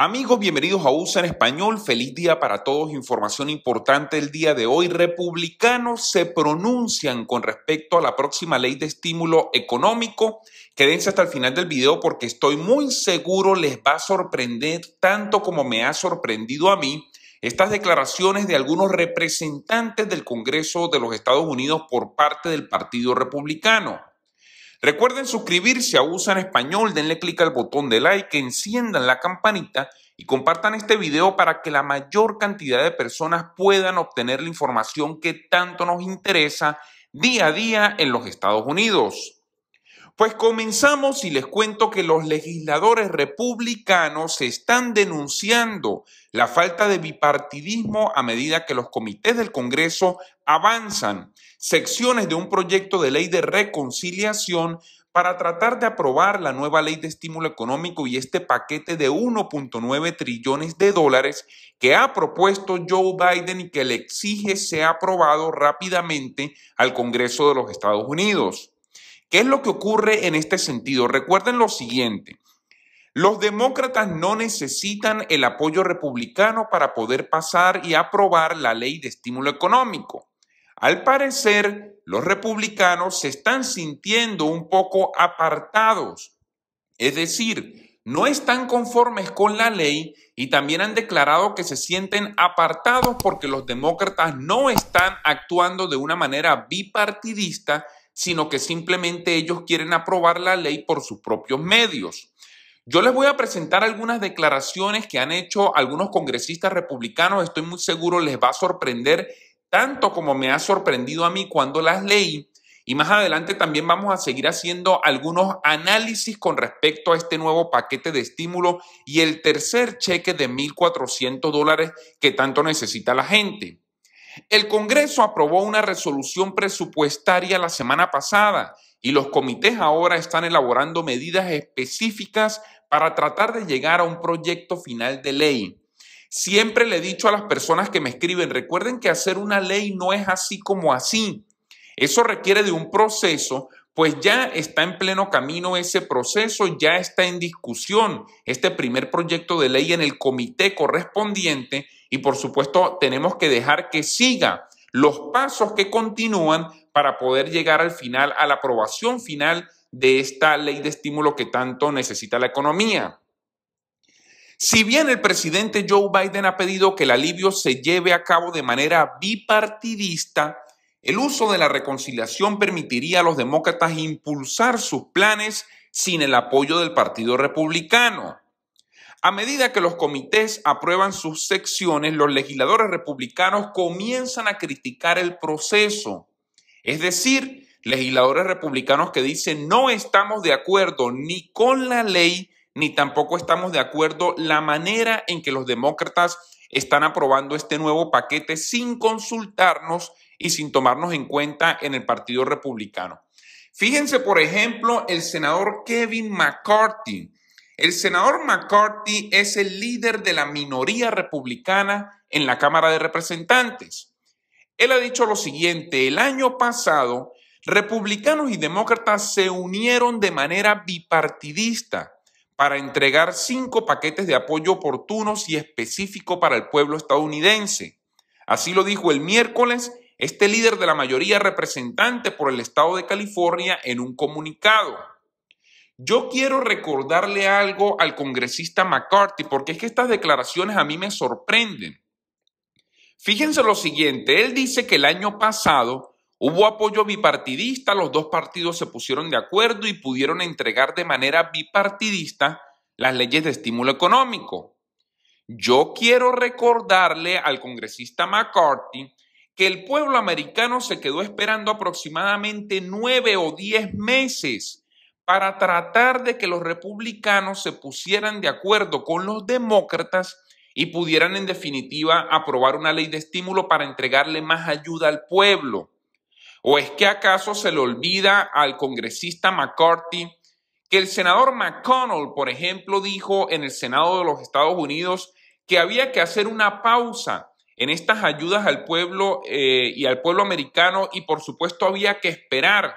Amigos, bienvenidos a USA en Español. Feliz día para todos. Información importante el día de hoy. Republicanos se pronuncian con respecto a la próxima ley de estímulo económico. Quédense hasta el final del video porque estoy muy seguro les va a sorprender tanto como me ha sorprendido a mí estas declaraciones de algunos representantes del Congreso de los Estados Unidos por parte del Partido Republicano. Recuerden suscribirse a USA Español, denle clic al botón de like, enciendan la campanita y compartan este video para que la mayor cantidad de personas puedan obtener la información que tanto nos interesa día a día en los Estados Unidos. Pues comenzamos y les cuento que los legisladores republicanos están denunciando la falta de bipartidismo a medida que los comités del Congreso avanzan secciones de un proyecto de ley de reconciliación para tratar de aprobar la nueva ley de estímulo económico y este paquete de 1.9 trillones de dólares que ha propuesto Joe Biden y que le exige sea aprobado rápidamente al Congreso de los Estados Unidos. ¿Qué es lo que ocurre en este sentido? Recuerden lo siguiente. Los demócratas no necesitan el apoyo republicano para poder pasar y aprobar la ley de estímulo económico. Al parecer, los republicanos se están sintiendo un poco apartados. Es decir, no están conformes con la ley y también han declarado que se sienten apartados porque los demócratas no están actuando de una manera bipartidista sino que simplemente ellos quieren aprobar la ley por sus propios medios. Yo les voy a presentar algunas declaraciones que han hecho algunos congresistas republicanos, estoy muy seguro les va a sorprender tanto como me ha sorprendido a mí cuando las leí. Y más adelante también vamos a seguir haciendo algunos análisis con respecto a este nuevo paquete de estímulo y el tercer cheque de 1.400 dólares que tanto necesita la gente. El Congreso aprobó una resolución presupuestaria la semana pasada y los comités ahora están elaborando medidas específicas para tratar de llegar a un proyecto final de ley. Siempre le he dicho a las personas que me escriben, recuerden que hacer una ley no es así como así. Eso requiere de un proceso, pues ya está en pleno camino ese proceso, ya está en discusión este primer proyecto de ley en el comité correspondiente y por supuesto, tenemos que dejar que siga los pasos que continúan para poder llegar al final, a la aprobación final de esta ley de estímulo que tanto necesita la economía. Si bien el presidente Joe Biden ha pedido que el alivio se lleve a cabo de manera bipartidista, el uso de la reconciliación permitiría a los demócratas impulsar sus planes sin el apoyo del Partido Republicano. A medida que los comités aprueban sus secciones, los legisladores republicanos comienzan a criticar el proceso. Es decir, legisladores republicanos que dicen no estamos de acuerdo ni con la ley, ni tampoco estamos de acuerdo la manera en que los demócratas están aprobando este nuevo paquete sin consultarnos y sin tomarnos en cuenta en el Partido Republicano. Fíjense, por ejemplo, el senador Kevin McCarthy, el senador McCarthy es el líder de la minoría republicana en la Cámara de Representantes. Él ha dicho lo siguiente, el año pasado, republicanos y demócratas se unieron de manera bipartidista para entregar cinco paquetes de apoyo oportunos y específico para el pueblo estadounidense. Así lo dijo el miércoles este líder de la mayoría representante por el estado de California en un comunicado. Yo quiero recordarle algo al congresista McCarthy, porque es que estas declaraciones a mí me sorprenden. Fíjense lo siguiente, él dice que el año pasado hubo apoyo bipartidista, los dos partidos se pusieron de acuerdo y pudieron entregar de manera bipartidista las leyes de estímulo económico. Yo quiero recordarle al congresista McCarthy que el pueblo americano se quedó esperando aproximadamente nueve o diez meses para tratar de que los republicanos se pusieran de acuerdo con los demócratas y pudieran en definitiva aprobar una ley de estímulo para entregarle más ayuda al pueblo. ¿O es que acaso se le olvida al congresista McCarthy que el senador McConnell, por ejemplo, dijo en el Senado de los Estados Unidos que había que hacer una pausa en estas ayudas al pueblo eh, y al pueblo americano y por supuesto había que esperar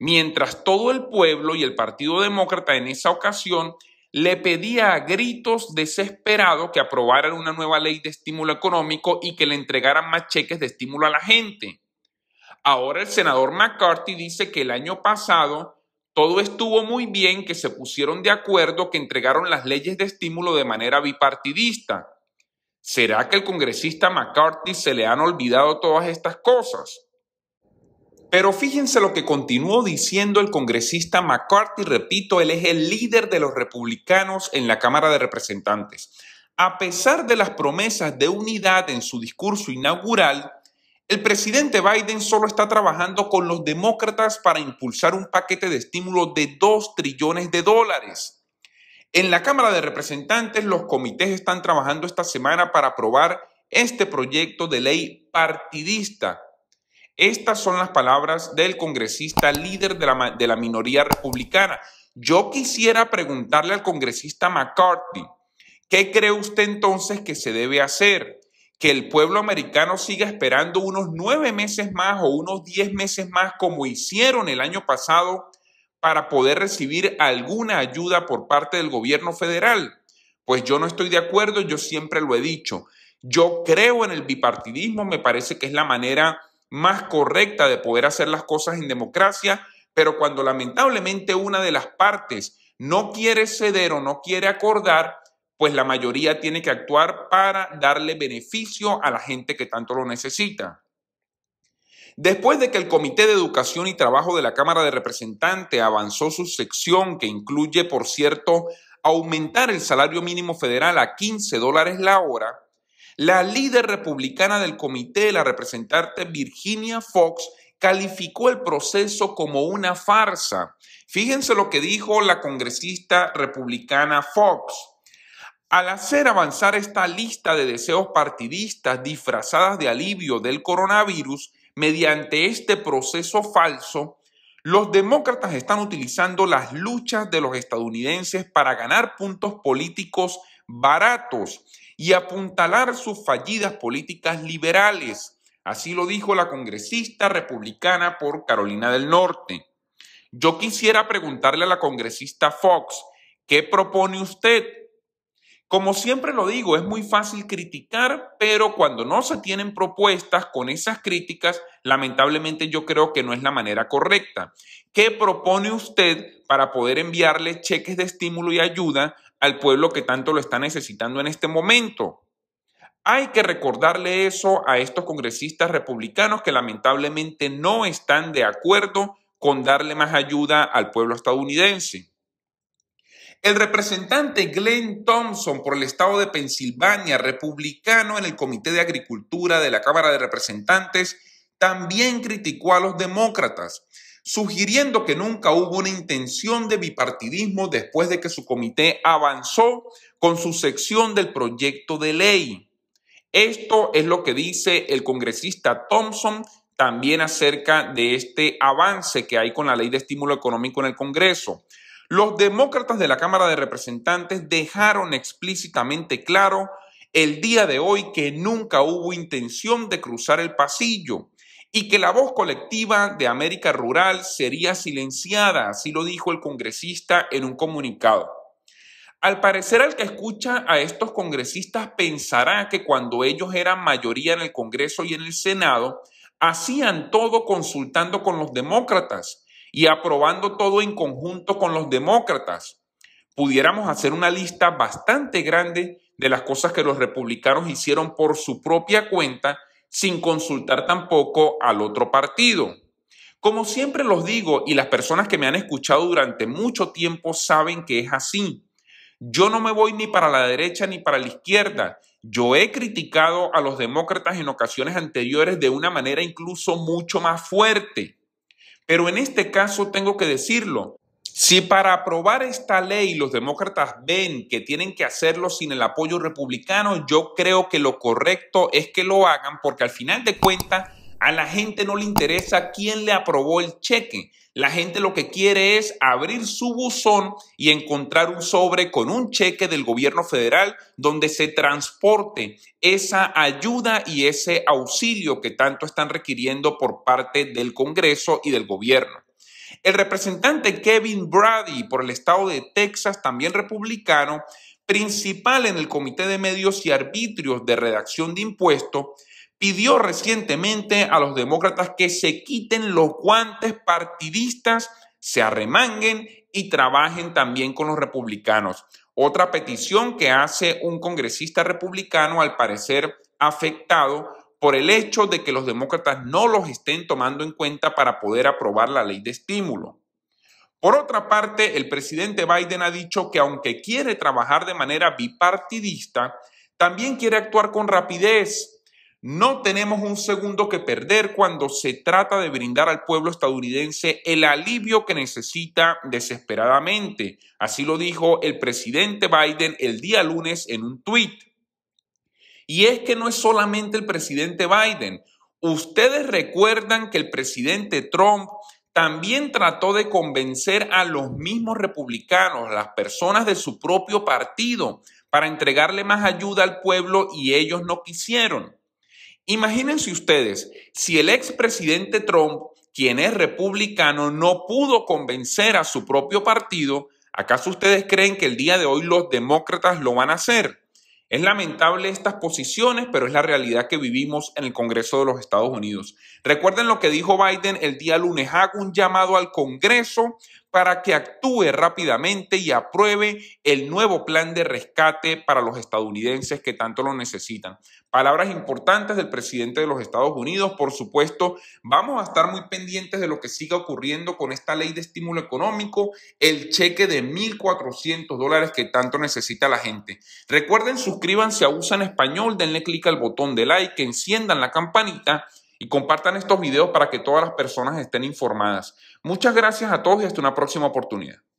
mientras todo el pueblo y el Partido Demócrata en esa ocasión le pedía a gritos desesperados que aprobaran una nueva ley de estímulo económico y que le entregaran más cheques de estímulo a la gente. Ahora el senador McCarthy dice que el año pasado todo estuvo muy bien, que se pusieron de acuerdo, que entregaron las leyes de estímulo de manera bipartidista. ¿Será que el congresista McCarthy se le han olvidado todas estas cosas? Pero fíjense lo que continuó diciendo el congresista McCarthy, repito, él es el líder de los republicanos en la Cámara de Representantes. A pesar de las promesas de unidad en su discurso inaugural, el presidente Biden solo está trabajando con los demócratas para impulsar un paquete de estímulo de 2 trillones de dólares. En la Cámara de Representantes, los comités están trabajando esta semana para aprobar este proyecto de ley partidista estas son las palabras del congresista líder de la, minoría republicana. Yo quisiera preguntarle al congresista McCarthy, ¿qué cree usted entonces que se debe hacer? ¿Que el pueblo americano siga esperando unos nueve meses más o unos diez meses más como hicieron el año pasado para poder recibir alguna ayuda por parte del gobierno federal? Pues yo no estoy de acuerdo, yo siempre lo he dicho. Yo creo en el bipartidismo, me parece que es la manera más correcta de poder hacer las cosas en democracia, pero cuando lamentablemente una de las partes no quiere ceder o no quiere acordar, pues la mayoría tiene que actuar para darle beneficio a la gente que tanto lo necesita. Después de que el Comité de Educación y Trabajo de la Cámara de Representantes avanzó su sección que incluye, por cierto, aumentar el salario mínimo federal a 15 dólares la hora, la líder republicana del comité, la representante Virginia Fox, calificó el proceso como una farsa. Fíjense lo que dijo la congresista republicana Fox. Al hacer avanzar esta lista de deseos partidistas disfrazadas de alivio del coronavirus mediante este proceso falso, los demócratas están utilizando las luchas de los estadounidenses para ganar puntos políticos baratos y apuntalar sus fallidas políticas liberales. Así lo dijo la congresista republicana por Carolina del Norte. Yo quisiera preguntarle a la congresista Fox, ¿qué propone usted? Como siempre lo digo, es muy fácil criticar, pero cuando no se tienen propuestas con esas críticas, lamentablemente yo creo que no es la manera correcta. ¿Qué propone usted para poder enviarle cheques de estímulo y ayuda al pueblo que tanto lo está necesitando en este momento. Hay que recordarle eso a estos congresistas republicanos que lamentablemente no están de acuerdo con darle más ayuda al pueblo estadounidense. El representante Glenn Thompson por el estado de Pensilvania, republicano en el Comité de Agricultura de la Cámara de Representantes, también criticó a los demócratas sugiriendo que nunca hubo una intención de bipartidismo después de que su comité avanzó con su sección del proyecto de ley. Esto es lo que dice el congresista Thompson también acerca de este avance que hay con la ley de estímulo económico en el Congreso. Los demócratas de la Cámara de Representantes dejaron explícitamente claro el día de hoy que nunca hubo intención de cruzar el pasillo y que la voz colectiva de América Rural sería silenciada, así lo dijo el congresista en un comunicado. Al parecer, al que escucha a estos congresistas pensará que cuando ellos eran mayoría en el Congreso y en el Senado, hacían todo consultando con los demócratas y aprobando todo en conjunto con los demócratas. Pudiéramos hacer una lista bastante grande de las cosas que los republicanos hicieron por su propia cuenta sin consultar tampoco al otro partido. Como siempre los digo, y las personas que me han escuchado durante mucho tiempo saben que es así. Yo no me voy ni para la derecha ni para la izquierda. Yo he criticado a los demócratas en ocasiones anteriores de una manera incluso mucho más fuerte. Pero en este caso tengo que decirlo, si para aprobar esta ley los demócratas ven que tienen que hacerlo sin el apoyo republicano, yo creo que lo correcto es que lo hagan porque al final de cuentas a la gente no le interesa quién le aprobó el cheque. La gente lo que quiere es abrir su buzón y encontrar un sobre con un cheque del gobierno federal donde se transporte esa ayuda y ese auxilio que tanto están requiriendo por parte del Congreso y del gobierno. El representante Kevin Brady por el estado de Texas, también republicano, principal en el Comité de Medios y Arbitrios de Redacción de Impuestos, pidió recientemente a los demócratas que se quiten los guantes partidistas, se arremanguen y trabajen también con los republicanos. Otra petición que hace un congresista republicano, al parecer afectado por el hecho de que los demócratas no los estén tomando en cuenta para poder aprobar la ley de estímulo. Por otra parte, el presidente Biden ha dicho que aunque quiere trabajar de manera bipartidista, también quiere actuar con rapidez. No tenemos un segundo que perder cuando se trata de brindar al pueblo estadounidense el alivio que necesita desesperadamente. Así lo dijo el presidente Biden el día lunes en un tuit. Y es que no es solamente el presidente Biden. Ustedes recuerdan que el presidente Trump también trató de convencer a los mismos republicanos, las personas de su propio partido, para entregarle más ayuda al pueblo y ellos no quisieron. Imagínense ustedes, si el expresidente Trump, quien es republicano, no pudo convencer a su propio partido, ¿acaso ustedes creen que el día de hoy los demócratas lo van a hacer? Es lamentable estas posiciones, pero es la realidad que vivimos en el Congreso de los Estados Unidos. Recuerden lo que dijo Biden el día lunes. Hago un llamado al Congreso para que actúe rápidamente y apruebe el nuevo plan de rescate para los estadounidenses que tanto lo necesitan. Palabras importantes del presidente de los Estados Unidos, por supuesto, vamos a estar muy pendientes de lo que siga ocurriendo con esta ley de estímulo económico, el cheque de 1.400 dólares que tanto necesita la gente. Recuerden, suscríbanse a USA en Español, denle clic al botón de like, que enciendan la campanita y compartan estos videos para que todas las personas estén informadas. Muchas gracias a todos y hasta una próxima oportunidad.